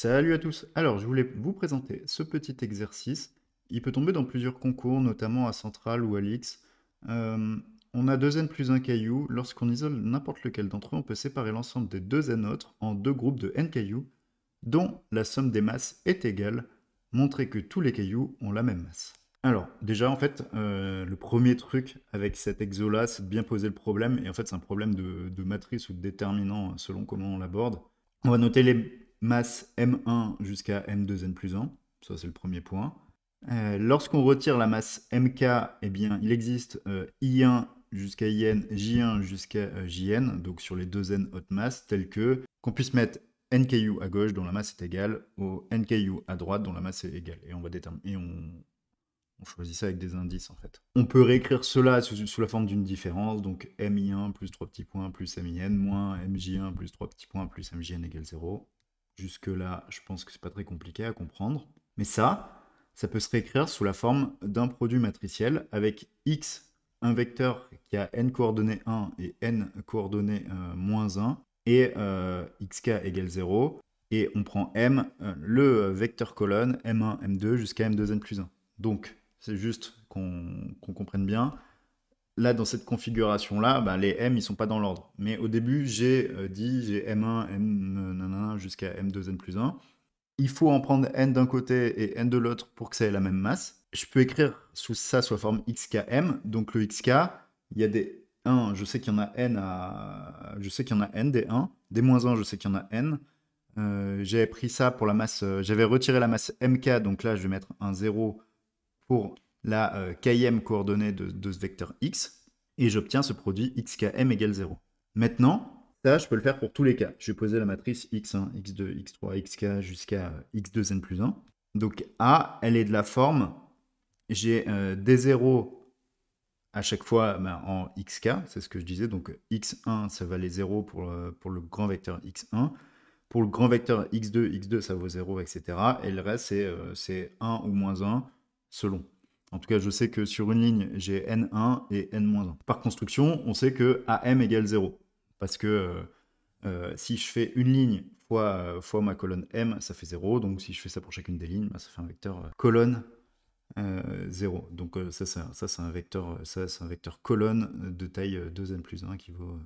Salut à tous. Alors, je voulais vous présenter ce petit exercice. Il peut tomber dans plusieurs concours, notamment à Central ou à l'X. Euh, on a deux n plus un caillou. Lorsqu'on isole n'importe lequel d'entre eux, on peut séparer l'ensemble des deux n autres en deux groupes de n cailloux, dont la somme des masses est égale. Montrer que tous les cailloux ont la même masse. Alors, déjà, en fait, euh, le premier truc avec cet exo-là, c'est bien poser le problème. Et en fait, c'est un problème de, de matrice ou de déterminant selon comment on l'aborde. On va noter les masse M1 jusqu'à M2N plus 1. Ça, c'est le premier point. Euh, lorsqu'on retire la masse MK, eh bien, il existe euh, I1 jusqu'à IN, J1 jusqu'à euh, JN, donc sur les deux N haute masse, telles que qu'on puisse mettre NKU à gauche dont la masse est égale au NKU à droite dont la masse est égale. Et on va déterminer, et on, on choisit ça avec des indices en fait. On peut réécrire cela sous, sous la forme d'une différence, donc MI1 plus 3 petits points plus MIN moins MJ1 plus 3 petits points plus MJN égale 0. Jusque-là, je pense que c'est pas très compliqué à comprendre. Mais ça, ça peut se réécrire sous la forme d'un produit matriciel avec x, un vecteur qui a n coordonnées 1 et n coordonnées euh, moins 1, et euh, xk égale 0. Et on prend m, euh, le vecteur colonne, m1, m2 jusqu'à m2n plus 1. Donc, c'est juste qu'on comprenne bien là, dans cette configuration-là, bah, les M, ils sont pas dans l'ordre. Mais au début, j'ai dit, j'ai M1, M euh, jusqu'à M2, N plus 1. Il faut en prendre N d'un côté et N de l'autre pour que ça ait la même masse. Je peux écrire sous ça sous la forme XKM. Donc le XK, il y a des 1, je sais qu'il y en a N à... Je sais qu'il y en a N des 1. Des moins 1, je sais qu'il y en a N. Euh, j'avais pris ça pour la masse... Euh, j'avais retiré la masse MK, donc là, je vais mettre un 0 pour la euh, km coordonnée de, ce vecteur x, et j'obtiens ce produit xkm égale 0. Maintenant, ça, je peux le faire pour tous les cas. Je vais poser la matrice x1, x2, x3, xk jusqu'à euh, x2n plus 1. Donc A, elle est de la forme, j'ai euh, des zéros à chaque fois ben, en xk, c'est ce que je disais, donc x1, ça valait 0 pour le, pour le grand vecteur x1, pour le grand vecteur x2, x2 ça vaut 0, etc. Et le reste, c'est 1 ou moins 1 selon. En tout cas, je sais que sur une ligne, j'ai n1 et n-1. Par construction, on sait que am égale 0. Parce que euh, euh, si je fais une ligne fois, euh, fois ma colonne m, ça fait 0. Donc si je fais ça pour chacune des lignes, bah, ça fait un vecteur colonne 0. Donc ça, c'est un vecteur, un vecteur colonne de taille 2n plus 1 qui vaut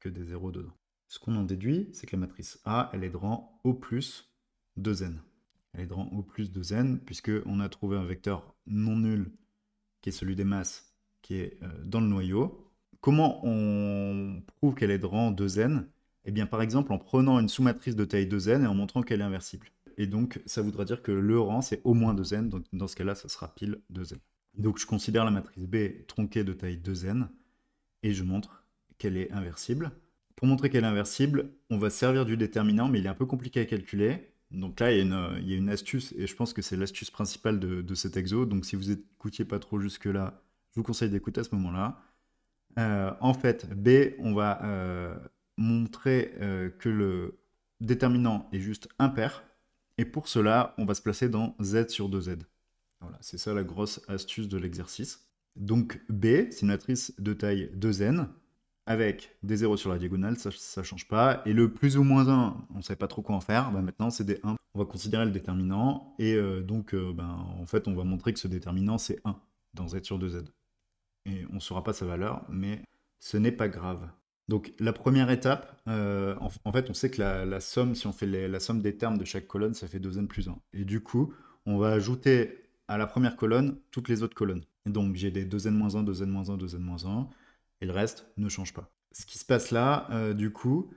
que des 0 dedans. Ce qu'on en déduit, c'est que la matrice A, elle est de rang O plus 2n elle est rang O plus 2n, puisqu'on a trouvé un vecteur non nul, qui est celui des masses, qui est euh, dans le noyau. Comment on prouve qu'elle est de rang 2n Eh bien, par exemple, en prenant une sous-matrice de taille 2n et en montrant qu'elle est inversible. Et donc, ça voudra dire que le rang, c'est au moins 2n, donc dans ce cas-là, ça sera pile 2n. Donc, je considère la matrice B tronquée de taille 2n, et je montre qu'elle est inversible. Pour montrer qu'elle est inversible, on va servir du déterminant, mais il est un peu compliqué à calculer. Donc là, il y, a une, astuce, et je pense que c'est l'astuce principale de, cet exo. Donc si vous n'écoutiez pas trop jusque-là, je vous conseille d'écouter à ce moment-là. Euh, en fait, B, on va euh, montrer euh, que le déterminant est juste impair, et pour cela, on va se placer dans Z sur 2Z. Voilà, c'est ça la grosse astuce de l'exercice. Donc B, c'est une matrice de taille 2N, avec des 0 sur la diagonale, ça ne change pas. Et le plus ou moins 1, on ne savait pas trop quoi en faire. Bah, maintenant, c'est des 1. On va considérer le déterminant. Et euh, donc, euh, ben, en fait, on va montrer que ce déterminant, c'est 1 dans Z sur 2Z. Et on ne saura pas sa valeur, mais ce n'est pas grave. Donc, la première étape, euh, en, fait, on sait que la, somme, si on fait la somme des termes de chaque colonne, ça fait 2N plus 1. Et du coup, on va ajouter à la première colonne toutes les autres colonnes. donc, j'ai des 2N-1, moins 2N-1, moins 2N-1. moins le reste ne change pas. Ce qui se passe là, euh, du coup,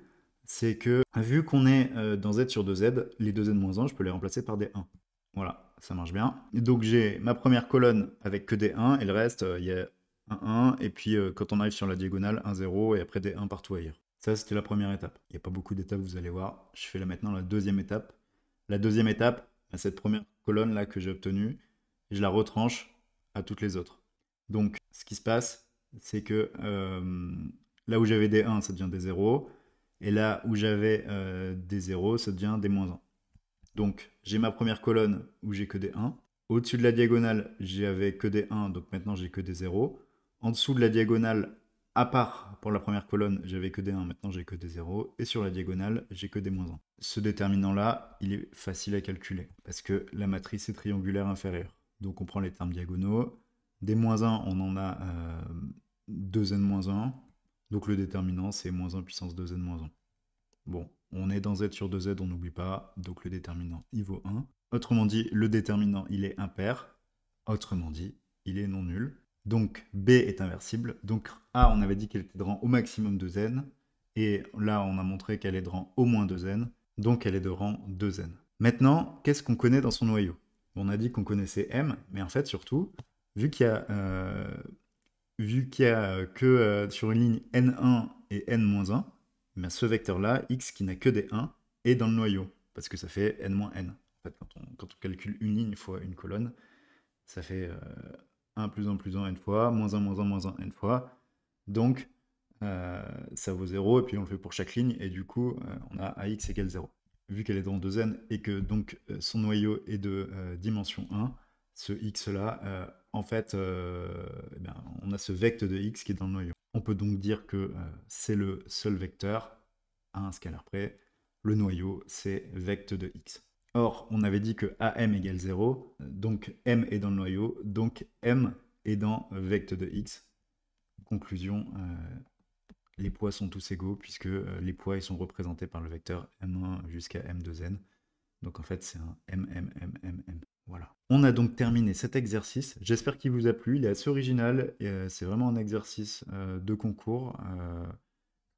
c'est que vu qu'on est euh, dans Z sur 2Z, les 2Z-1, je peux les remplacer par des 1. Voilà, ça marche bien. donc j'ai ma première colonne avec que des 1 et le reste, il euh, y a un 1 et puis quand on arrive sur la diagonale, un 0 et après des 1 partout ailleurs. Ça, c'était la première étape. Il n'y a pas beaucoup d'étapes, vous allez voir. Je fais là maintenant la deuxième étape. La deuxième étape, bah, cette première colonne là que j'ai obtenue, je la retranche à toutes les autres. Donc, ce qui se passe, c'est que euh, là où j'avais des 1, ça devient des 0. Et là où j'avais euh, des 0, ça devient des moins 1. Donc j'ai ma première colonne où j'ai que des 1. Au-dessus de la diagonale, j'avais que des 1, donc maintenant j'ai que des 0. En dessous de la diagonale, à part pour la première colonne, j'avais que des 1, maintenant j'ai que des 0. Et sur la diagonale, j'ai que des moins 1. Ce déterminant-là, il est facile à calculer, parce que la matrice est triangulaire inférieure. Donc on prend les termes diagonaux, des moins 1, on en a 2n euh, moins 1. Donc le déterminant, c'est moins 1 puissance 2n moins 1. Bon, on est dans z sur 2z, on n'oublie pas. Donc le déterminant, il vaut 1. Autrement dit, le déterminant, il est impair. Autrement dit, il est non nul. Donc B est inversible. Donc A, on avait dit qu'elle était de rang au maximum 2n. Et là, on a montré qu'elle est de rang au moins 2n. Donc elle est de rang 2n. Maintenant, qu'est-ce qu'on connaît dans son noyau On a dit qu'on connaissait M, mais en fait, surtout, vu qu'il y a, euh, vu qu'il y a que euh, sur une ligne n1 et n-1, eh ce vecteur-là, x qui n'a que des 1, est dans le noyau, parce que ça fait n-n. quand on, calcule une ligne fois une colonne, ça fait 1 euh, plus 1 plus 1 n fois, moins 1 moins 1 moins 1 n fois. Donc, ça vaut 0, et puis on le fait pour chaque ligne, et du coup, on a ax égale 0. Vu qu'elle est dans 2n, et que donc son noyau est de dimension 1, ce x-là, euh, en fait, euh, eh ben, on a ce vecteur de x qui est dans le noyau. On peut donc dire que euh, c'est le seul vecteur à un scalaire près. Le noyau, c'est vecte de x. Or, on avait dit que am égale 0, donc m est dans le noyau, donc m est dans vecte de x. Conclusion, les poids sont tous égaux puisque les poids ils sont représentés par le vecteur m1 jusqu'à m2n. Donc en fait, c'est un m, m, m, m, m. Voilà. On a donc terminé cet exercice. J'espère qu'il vous a plu. Il est assez original. Euh, c'est vraiment un exercice euh, de concours euh,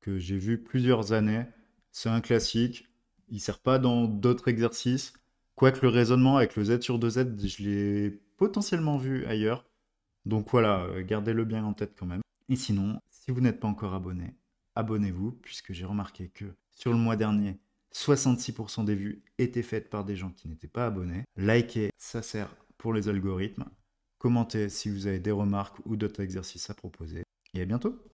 que j'ai vu plusieurs années. C'est un classique. Il ne sert pas dans d'autres exercices. Quoique le raisonnement avec le Z sur 2Z, je l'ai potentiellement vu ailleurs. Donc voilà, gardez-le bien en tête quand même. Et sinon, si vous n'êtes pas encore abonné, abonnez-vous, puisque j'ai remarqué que sur le mois dernier, 66% des vues étaient faites par des gens qui n'étaient pas abonnés. Likez ça sert pour les algorithmes. Commentez si vous avez des remarques ou d'autres exercices à proposer. Et à bientôt